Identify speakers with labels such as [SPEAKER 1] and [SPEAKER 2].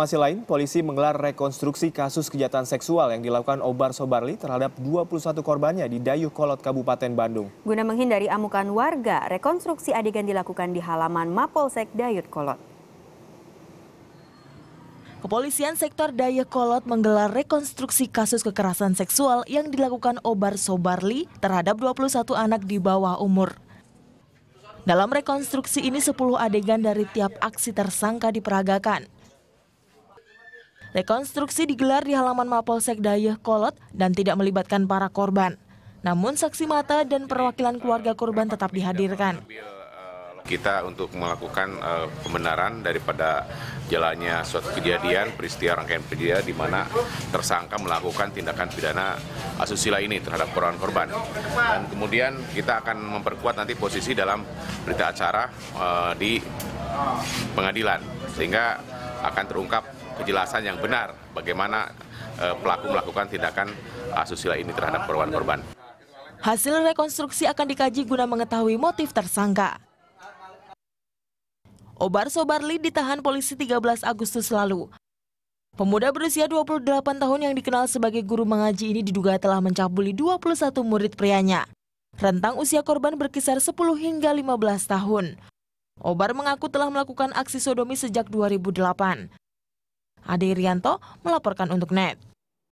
[SPEAKER 1] Informasi lain, polisi menggelar rekonstruksi kasus kejahatan seksual yang dilakukan Obar Sobarli terhadap 21 korbannya di Dayuh Kolot, Kabupaten Bandung.
[SPEAKER 2] Guna menghindari amukan warga, rekonstruksi adegan dilakukan di halaman Mapolsek Dayuh Kolot.
[SPEAKER 3] Kepolisian sektor Dayuh Kolot menggelar rekonstruksi kasus kekerasan seksual yang dilakukan Obar Sobarli terhadap 21 anak di bawah umur. Dalam rekonstruksi ini 10 adegan dari tiap aksi tersangka diperagakan. Rekonstruksi digelar di halaman Mapolsek Dayeh Kolot dan tidak melibatkan para korban. Namun saksi mata dan perwakilan keluarga korban tetap dihadirkan
[SPEAKER 1] kita untuk melakukan uh, pembenaran daripada jalannya suatu kejadian, peristiwa rangkaian peristiwa di mana tersangka melakukan tindakan pidana asusila ini terhadap korban korban. Dan kemudian kita akan memperkuat nanti posisi dalam berita acara uh, di pengadilan sehingga akan terungkap kejelasan yang benar bagaimana eh, pelaku melakukan tindakan eh, asusila ini terhadap korban-korban.
[SPEAKER 3] Hasil rekonstruksi akan dikaji guna mengetahui motif tersangka. Obar Sobarli ditahan polisi 13 Agustus lalu. Pemuda berusia 28 tahun yang dikenal sebagai guru mengaji ini diduga telah mencabuli 21 murid prianya. Rentang usia korban berkisar 10 hingga 15 tahun. Obar mengaku telah melakukan aksi sodomi sejak 2008. Ade Irianto melaporkan untuk NET.